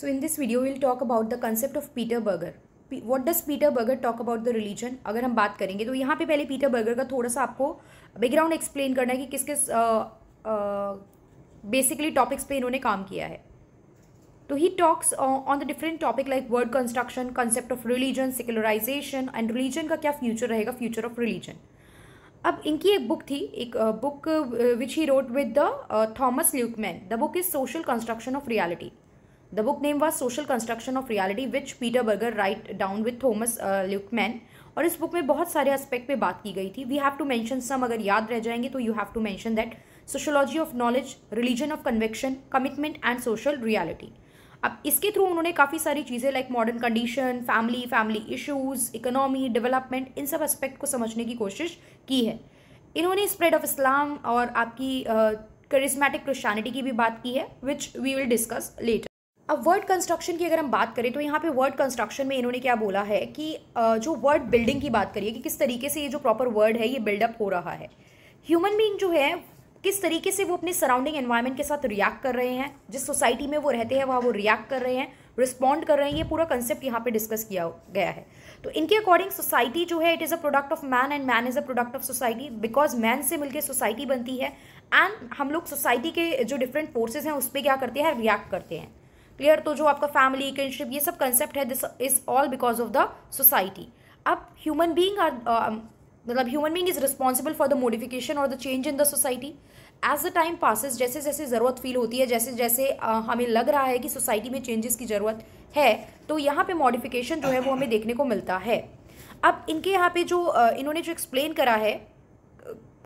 so in this video will talk about the concept of Peter Berger what does Peter Berger talk about the religion अगर हम बात करेंगे तो यहाँ पर पहले पीटर बर्गर का थोड़ा सा आपको बैकग्राउंड एक्सप्लेन करना है कि किस किस बेसिकली टॉपिक्स पर इन्होंने काम किया है तो he talks on the different topic like world construction concept of religion secularization and religion का क्या फ्यूचर रहेगा फ्यूचर ऑफ रिलीजन अब इनकी एक बुक थी एक book which he wrote with the Thomas Luckmann the book is social construction of reality the book name was social construction of reality which Peter Berger write down with Thomas uh, और इस book में बहुत सारे aspect पे बात की गई थी we have to mention some अगर याद रह जाएंगे तो you have to mention that sociology of knowledge religion of convection commitment and social reality अब इसके थ्रू उन्होंने काफ़ी सारी चीज़ें like modern condition family family issues economy development इन सब एस्पेक्ट को समझने की कोशिश की है इन्होंने स्प्रेड ऑफ इस्लाम और आपकी करिज्मेटिक uh, क्रिश्चानिटी की भी बात की है which we will discuss later अब वर्ड कंस्ट्रक्शन की अगर हम बात करें तो यहाँ पे वर्ड कंस्ट्रक्शन में इन्होंने क्या बोला है कि जो वर्ड बिल्डिंग की बात करिए कि किस तरीके से ये जो प्रॉपर वर्ड है ये बिल्डअप हो रहा है ह्यूमन बींग जो है किस तरीके से वो अपने सराउंडिंग एनवायरमेंट के साथ रिएक्ट कर रहे हैं जिस सोसाइटी में वो रहते हैं वहाँ वो रिएक्ट कर रहे हैं रिस्पॉन्ड कर रहे हैं ये पूरा कंसेप्ट यहाँ पे डिस्कस किया गया है तो इनके अकॉर्डिंग सोसाइटी जो है it is a product of man and man is a product of society because man से मिलकर सोसाइटी बनती है एंड हम लोग सोसाइटी के जो डिफरेंट फोर्सेज हैं उस पर क्या करते हैं रिएक्ट करते हैं क्लियर तो जो आपका फैमिली किनशिप ये सब कंसेप्ट है this is all because of the society अब ह्यूमन बींग आर मतलब human being is responsible for the modification और the change in the society as the time passes जैसे जैसे ज़रूरत फील होती है जैसे जैसे uh, हमें लग रहा है कि सोसाइटी में चेंजेस की ज़रूरत है तो यहाँ पे मॉडिफिकेशन जो है वो हमें देखने को मिलता है अब इनके यहाँ पे जो uh, इन्होंने जो एक्सप्लेन करा है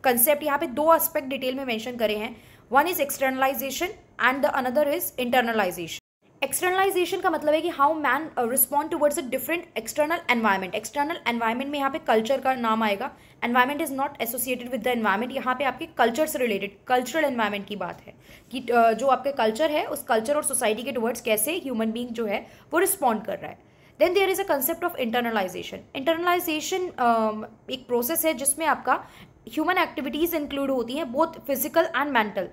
कंसेप्ट यहाँ पे दो एस्पेक्ट डिटेल में मैंशन करे हैं one is externalization and the another is internalization externalization का मतलब है कि how man respond towards a different external environment external environment में यहाँ पे कल्चर का नाम आएगा environment is not associated with the environment यहाँ पे आपके कल्चर से रिलेटेड कल्चरल एनवायरमेंट की बात है कि uh, जो आपके कल्चर है उस कल्चर और सोसाइटी के टूवर्ड्स कैसे ह्यूमन बींग जो है वो रिस्पॉन्ड कर रहा है then there is a concept of internalization internalization एक प्रोसेस है जिसमें आपका ह्यूमन एक्टिविटीज़ इंक्लूड होती हैं both physical and mental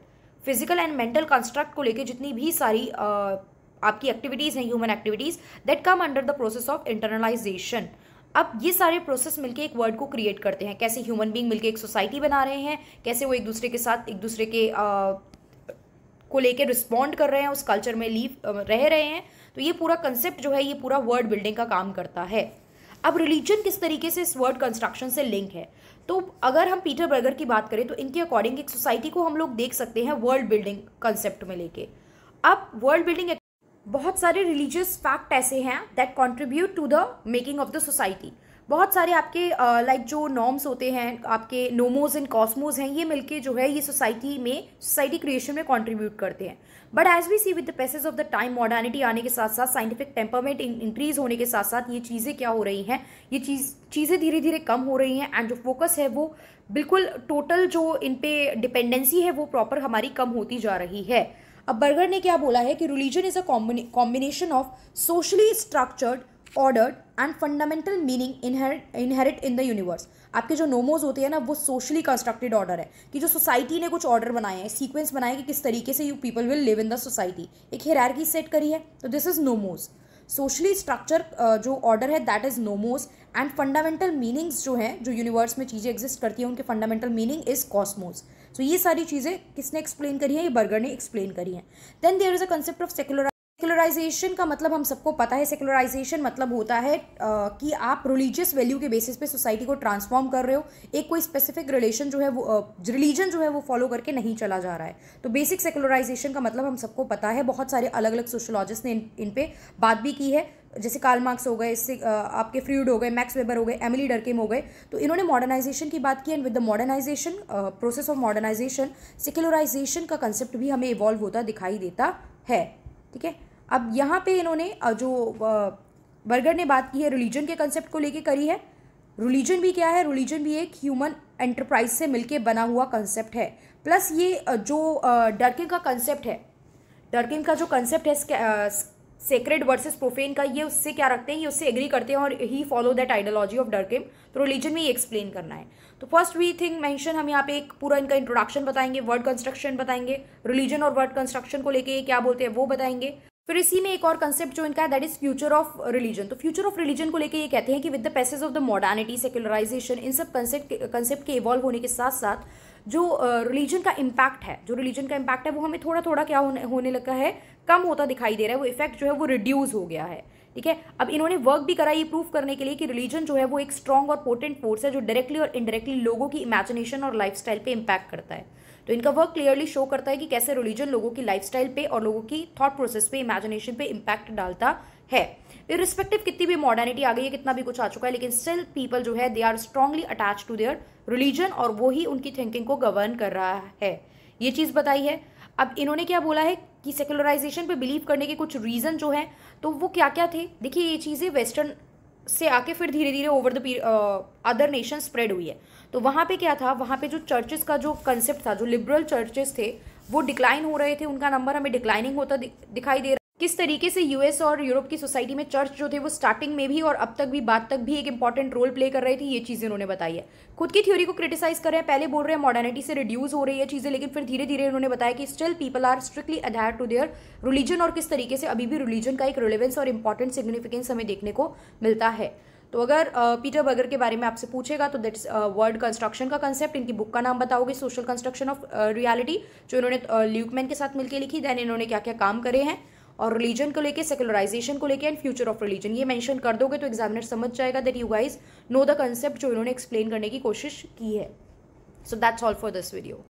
physical and mental construct को लेके जितनी भी सारी uh, आपकी एक्टिविटीज़ हैं human activities that come under the process of internalization अब ये सारे प्रोसेस मिलके एक वर्ड को क्रिएट करते हैं कैसे ह्यूमन बींग मिलके एक सोसाइटी बना रहे हैं कैसे वो एक दूसरे के साथ एक दूसरे के आ, को लेके रिस्पॉन्ड कर रहे हैं उस कल्चर में लीव रह रहे हैं तो ये पूरा कंसेप्ट जो है ये पूरा वर्ड बिल्डिंग का काम करता है अब रिलीजन किस तरीके से इस वर्ड कंस्ट्रक्शन से लिंक है तो अगर हम पीटर बर्गर की बात करें तो इनके अकॉर्डिंग एक सोसाइटी को हम लोग देख सकते हैं वर्ल्ड बिल्डिंग कंसेप्ट में लेके अब वर्ल्ड बिल्डिंग बहुत सारे रिलीजियस फैक्ट ऐसे हैं that contribute to the making of the society बहुत सारे आपके लाइक जो नॉर्म्स होते हैं आपके नोमोज एंड कॉस्मोज हैं ये मिलके जो है ये सोसाइटी में सोसाइटी क्रिएशन में कंट्रीब्यूट करते हैं but as we see with the passage of the time modernity आने के साथ साथ साइंटिफिक टेम्परमेंट इंक्रीज होने के साथ साथ ये चीज़ें क्या हो रही हैं ये चीज़ चीज़ें धीरे धीरे कम हो रही हैं एंड जो फोकस है वो बिल्कुल टोटल जो इन पे डिपेंडेंसी है वो प्रॉपर हमारी कम होती जा रही है अब बर्गर ने क्या बोला है कि religion is a combination of socially structured ordered and fundamental meaning inherit in the universe आपके जो नोमोज होते हैं ना वो सोशली कंस्ट्रक्टेड ऑर्डर है कि जो सोसाइटी ने कुछ ऑर्डर बनाए हैं सीक्वेंस बनाए कि किस तरीके से you people will live in the society एक की सेट करी है तो this is nomos socially structure जो ऑर्डर है that is nomos and fundamental meanings जो हैं जो यूनिवर्स में चीज़ें एग्जिस्ट करती हैं उनके fundamental meaning is cosmos so so, ये सारी चीज़ें किसने एक्सप्लेन करी हैं ये बर्गर ने एक्सप्लेन करी हैं then there is a concept of secular secularization का मतलब हम सबको पता है सेकुलराइजेशन मतलब होता है आ, कि आप रिलीजियस वैल्यू के बेसिस पे सोसाइटी को ट्रांसफॉर्म कर रहे हो एक कोई स्पेसिफिक रिलेशन जो है वो रिलीजन जो है वो फॉलो करके नहीं चला जा रहा है तो बेसिक सेकुलराइजेशन का मतलब हम सबको पता है बहुत सारे अलग अलग सोशोलॉजिस्ट ने इन, इन पर बात भी की है जैसे काल मार्क्स हो गए इससे आपके फ्रीड हो गए मैक्स वेबर हो गए एमिली डरकेम हो गए तो इन्होंने मॉडर्नाइजेशन की बात की and with the modernization process of modernization secularization का कंसेप्ट भी हमें इवॉल्व होता दिखाई देता है ठीक है अब यहाँ पे इन्होंने जो बर्गर ने बात की है रिलीजन के कंसेप्ट को लेके करी है रिलीजन भी क्या है रिलीजन भी एक ह्यूमन एंटरप्राइज से मिलके बना हुआ कंसेप्ट है प्लस ये जो डरकिन का कंसेप्ट है डरकिन का जो कंसेप्ट है सेक्रेड वर्सेस प्रोफेन का ये उससे क्या रखते हैं ये उससे एग्री करते हैं और ही follow that ideology of Durkheim तो रिलीजन में ये एक्सप्लेन करना है तो फर्स्ट वी थिंग मेंशन हम यहाँ पे एक पूरा इनका इंट्रोडक्शन बताएंगे वर्ड कंस्ट्रक्शन बताएंगे रिलीजन और वर्ड कंस्ट्रक्शन को लेके क्या बोलते हैं वो बताएंगे फिर इसी में एक और कंसेप्ट जो इनका है that is future of religion तो फ्यूचर ऑफ रिलीजन को लेकर ये कहते हैं कि with the passage of the modernity secularisation इन सब कंसेप्ट कंसेप्ट के इवॉल्व होने के साथ साथ जो रिलीजन uh, का इम्पैक्ट है जो रिलीजन का इम्पैक्ट है वो हमें थोड़ा थोड़ा क्या होने, होने लगा है कम होता दिखाई दे रहा है वो इफेक्ट जो है वो रिड्यूस हो गया है ठीक है अब इन्होंने वर्क भी करा ये प्रूव करने के लिए कि रिलीजन जो है वो एक स्ट्रॉन्ग और पोटेंट फोर्स है जो डायरेक्टली और इनडायरेक्टली लोगों की इमेजिनेशन और लाइफ पे इम्पैक्ट करता है तो इनका वर्क क्लियरली शो करता है कि कैसे रिलीजन लोगों की लाइफ पे और लोगों की थॉट प्रोसेस पे इमेजिनेशन पे इम्पैक्ट डालता है इरिस्पेक्टिव कितनी भी मॉडर्निटी आ गई है कितना भी कुछ आ चुका है लेकिन स्टिल पीपल जो है they are strongly attach to their religion और वो ही उनकी थिंकिंग को गवर्न कर रहा है ये चीज़ बताई है अब इन्होंने क्या बोला है कि सेकुलराइजेशन पे बिलीव करने के कुछ रीज़न जो है तो वो क्या क्या थे देखिए ये चीज़ें वेस्टर्न से आके फिर धीरे धीरे over the other nation spread हुई है तो वहाँ पे क्या था वहाँ पे जो चर्चेस का जो कंसेप्ट था जो लिबरल चर्चेस थे वो डिक्लाइन हो रहे थे उनका नंबर हमें डिक्लाइनिंग होता दिखाई दे रहा किस तरीके से यूएस और यूरोप की सोसाइटी में चर्च जो थे वो स्टार्टिंग में भी और अब तक भी बाद तक भी एक इंपॉर्टेंट रोल प्ले कर रही थी ये चीज़ें उन्होंने बताई है खुद की थ्योरी को क्रिटिसाइज कर रहे हैं पहले बोल रहे हैं मॉडर्निटी से रिड्यूस हो रही है चीज़ें लेकिन फिर धीरे धीरे उन्होंने बताया कि still people are strictly adhere to their religion और किस तरीके से अभी भी रिलीजन का एक रिलेवेंस और इंपॉर्टेंट सिग्निफिकेंस हमें देखने को मिलता है तो अगर पीटर बर्गर के बारे में आपसे पूछेगा तो दैट्स वर्ड कंस्ट्रक्शन का कंसेप्ट इनकी बुक का नाम बताओगे सोशल कंस्ट्रक्शन ऑफ रियलिटी जो इन्होंने ल्यूकमैन के साथ मिलकर लिखी दैन इन्होंने क्या क्या काम करे हैं और रिलीजन को लेकर सेकुलराइजेशन को लेकर एंड फ्यूचर ऑफ रिलीजन ये मैंशन कर दोगे तो एग्जामिनर समझ जाएगा that you guys know the concept जो इन्होंने एक्सप्लेन करने की कोशिश की है so that's all for this video